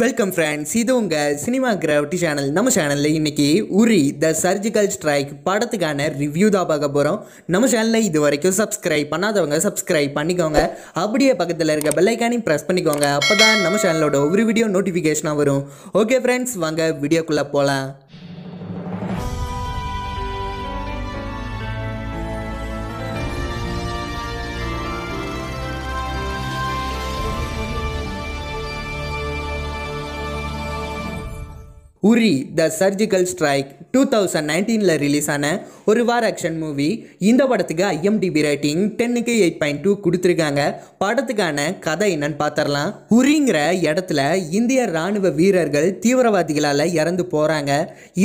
welcome friends இது உங்கள் cinema gravity channel நம்ம சேனலில் இன்றைக்கி உரி த சர்ஜிக்கல் ஸ்ட்ரைக் படத்துக்கான ரிவ்யூ தான் பார்க்க போகிறோம் நம்ம சேனலில் இது வரைக்கும் சப்ஸ்கிரைப் பண்ணாதவங்க சப்ஸ்கிரைப் பண்ணிக்கோங்க அப்படியே பக்கத்தில் இருக்க பெல்லைக்கானையும் ப்ரெஸ் பண்ணிக்கோங்க அப்போ தான் நம்ம சேனலோட ஒவ்வொரு வீடியோ நோட்டிஃபிகேஷனாக வரும் ஓகே ஃப்ரெண்ட்ஸ் வாங்க வீடியோக்குள்ளே போகலாம் Uri the surgical strike two thousand நைன்டீனில் ரிலீஸ் ஆன ஒரு வார் ஆக்ஷன் மூவி இந்த படத்துக்கு ஐஎம்டிபி ரேட்டிங் டென்னுக்கு எயிட் பாயிண்ட் டூ கொடுத்துருக்காங்க படத்துக்கான கதை என்னன்னு பார்த்துடலாம் உரிங்கிற இடத்துல இந்திய ராணுவ வீரர்கள் தீவிரவாதிகளால் இறந்து போகிறாங்க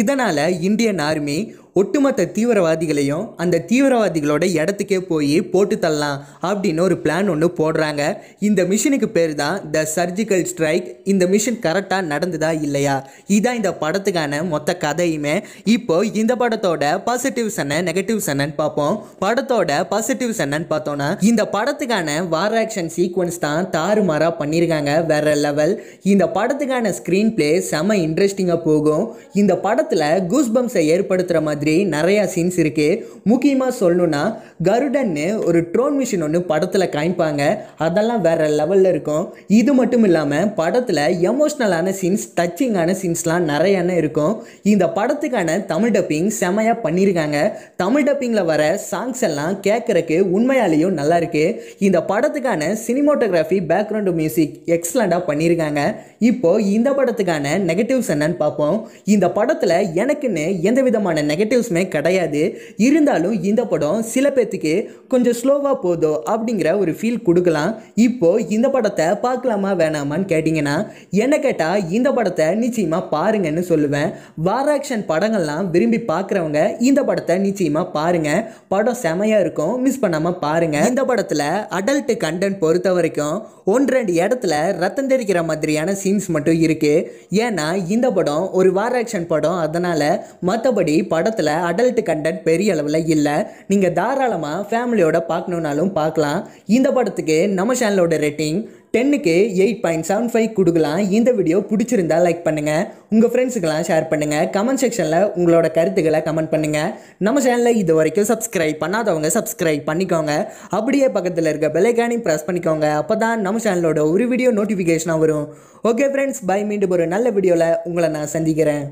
இதனால் இந்தியன் ஆர்மி ஒட்டுமொத்த தீவிரவாதிகளையும் அந்த தீவிரவாதிகளோட இடத்துக்கே போய் போட்டு தள்ளலாம் அப்படின்னு ஒரு பிளான் ஒன்று போடுறாங்க இந்த மிஷனுக்கு பேர் தான் த சர்ஜிக்கல் ஸ்ட்ரைக் இந்த மிஷன் கரெக்டாக நடந்ததா இல்லையா இதான் இந்த படத்துக்கான மொத்த கதையுமே இப்போ இந்த படத்தோட பாசிட்டிவ்ஸ் என்ன நெகட்டிவ்ஸ் என்னன்னு பார்ப்போம் படத்தோட பாசிட்டிவ்ஸ் என்னன்னு பார்த்தோம்னா இந்த படத்துக்கான வார் ஆக்ஷன் சீக்வன்ஸ் தான் தாறுமாறாக பண்ணியிருக்காங்க வேற லெவல் இந்த படத்துக்கான ஸ்க்ரீன் பிளே செம இன்ட்ரெஸ்டிங்காக போகும் இந்த படத்தில் கூஸ்பம்ஸை ஏற்படுத்துகிற மாதிரி மாதிரி நிறையா சீன்ஸ் இருக்குது முக்கியமாக சொல்லணுன்னா கருடன்னு ஒரு ட்ரோன் மிஷின் ஒன்று படத்தில் காமிப்பாங்க அதெல்லாம் வேறு லெவலில் இருக்கும் இது மட்டும் இல்லாமல் படத்தில் எமோஷ்னலான சீன்ஸ் டச்சிங்கான சீன்ஸ்லாம் நிறையா இருக்கும் இந்த படத்துக்கான தமிழ் டப்பிங் செமையாக பண்ணியிருக்காங்க தமிழ் டப்பிங்கில் வர சாங்ஸ் எல்லாம் கேட்குறக்கு உண்மையாலேயும் நல்லா இருக்கு இந்த படத்துக்கான சினிமோட்டோகிராஃபி பேக்ரவுண்டு மியூசிக் எக்ஸலண்ட்டாக பண்ணியிருக்காங்க இப்போது இந்த படத்துக்கான நெகட்டிவ்ஸ் என்னன்னு பார்ப்போம் இந்த படத்தில் எனக்குன்னு எந்த விதமான நெகட்டிவ் நெகட்டிவ்ஸுமே கிடையாது இருந்தாலும் இந்த படம் சில பேர்த்துக்கு கொஞ்சம் ஸ்லோவாக போதோ அப்படிங்கிற ஒரு ஃபீல் கொடுக்கலாம் இப்போது இந்த படத்தை பார்க்கலாமா வேணாமான்னு கேட்டிங்கன்னா என்ன கேட்டால் இந்த படத்தை நிச்சயமாக பாருங்கன்னு சொல்லுவேன் வார ஆக்ஷன் படங்கள்லாம் விரும்பி பார்க்குறவங்க இந்த படத்தை நிச்சயமாக பாருங்கள் படம் செமையாக இருக்கும் மிஸ் பண்ணாமல் பாருங்கள் இந்த படத்தில் அடல்ட்டு கண்டென்ட் பொறுத்த வரைக்கும் ஒன்று ரெண்டு இடத்துல ரத்தம் தெரிக்கிற மாதிரியான சீன்ஸ் மட்டும் இருக்குது ஏன்னா இந்த படம் ஒரு வார ஆக்ஷன் படம் அதனால் மற்றபடி படத்தில் இதில் அடல்ட் கண்டென்ட் பெரிய அளவில் இல்லை நீங்கள் தாராளமாக ஃபேமிலியோட பார்க்கணுன்னாலும் பார்க்கலாம் இந்த படத்துக்கு நம்ம சேனலோட ரேட்டிங் டென்னுக்கு எயிட் பாயிண்ட் செவன் ஃபைவ் கொடுக்கலாம் இந்த வீடியோ பிடிச்சிருந்தா லைக் பண்ணுங்கள் உங்கள் ஃப்ரெண்ட்ஸுக்கெல்லாம் ஷேர் பண்ணுங்கள் கமெண்ட் செக்ஷனில் உங்களோட கருத்துக்களை கமெண்ட் பண்ணுங்கள் நம்ம சேனலில் இது வரைக்கும் சப்ஸ்கிரைப் பண்ணாதவங்க சப்ஸ்கிரைப் பண்ணிக்கோங்க அப்படியே பக்கத்தில் இருக்க பெலைக்கானி ப்ரெஸ் பண்ணிக்கோங்க அப்போ தான் நம்ம சேனலோட ஒரு வீடியோ நோட்டிஃபிகேஷனாக வரும் ஓகே ஃப்ரெண்ட்ஸ் பை மீண்டும் ஒரு நல்ல வீடியோவில் உங்களை நான் சந்திக்கிறேன்